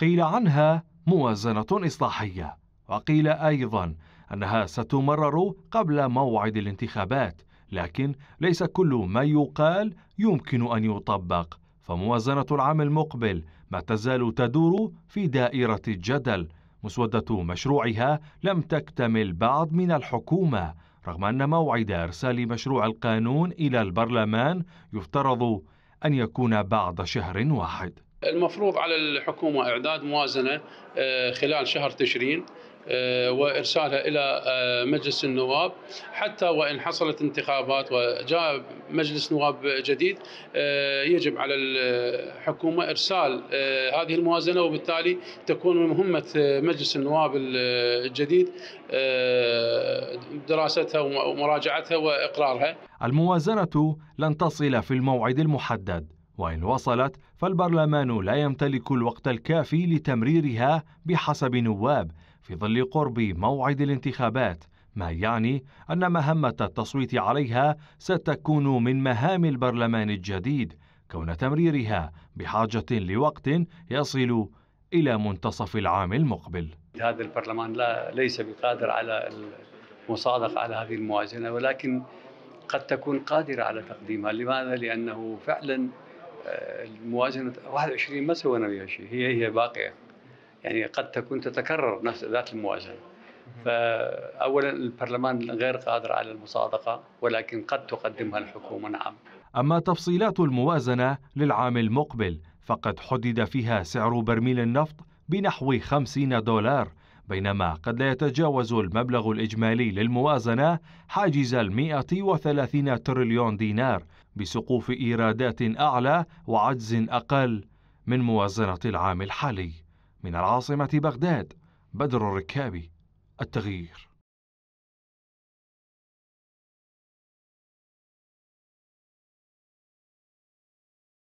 قيل عنها موازنة إصلاحية وقيل أيضا أنها ستمرر قبل موعد الانتخابات لكن ليس كل ما يقال يمكن أن يطبق فموازنة العام المقبل ما تزال تدور في دائرة الجدل مسودة مشروعها لم تكتمل بعد من الحكومة رغم أن موعد إرسال مشروع القانون إلى البرلمان يفترض أن يكون بعد شهر واحد المفروض على الحكومة إعداد موازنة آه، خلال شهر تشرين آه، وارسالها الى آه، مجلس النواب حتى وان حصلت انتخابات وجاء مجلس نواب جديد يجب على الحكومه ارسال هذه الموازنه وبالتالي تكون مهمه مجلس النواب الجديد دراستها ومراجعتها واقرارها. الموازنه لن تصل في الموعد المحدد. وإن وصلت فالبرلمان لا يمتلك الوقت الكافي لتمريرها بحسب نواب في ظل قرب موعد الانتخابات ما يعني أن مهمة التصويت عليها ستكون من مهام البرلمان الجديد كون تمريرها بحاجة لوقت يصل إلى منتصف العام المقبل هذا البرلمان لا ليس بقادر على المصادقة على هذه الموازنة ولكن قد تكون قادرة على تقديمها لماذا؟ لأنه فعلا الموازنه 21 ما سوينا بها شيء هي هي باقيه يعني قد تكون تتكرر نفس ذات الموازنه فاولا البرلمان غير قادر على المصادقه ولكن قد تقدمها الحكومه نعم اما تفصيلات الموازنه للعام المقبل فقد حدد فيها سعر برميل النفط بنحو 50 دولار بينما قد لا يتجاوز المبلغ الإجمالي للموازنة حاجز المائة وثلاثين تريليون دينار بسقوف إيرادات أعلى وعجز أقل من موازنة العام الحالي من العاصمة بغداد بدر الركابي التغيير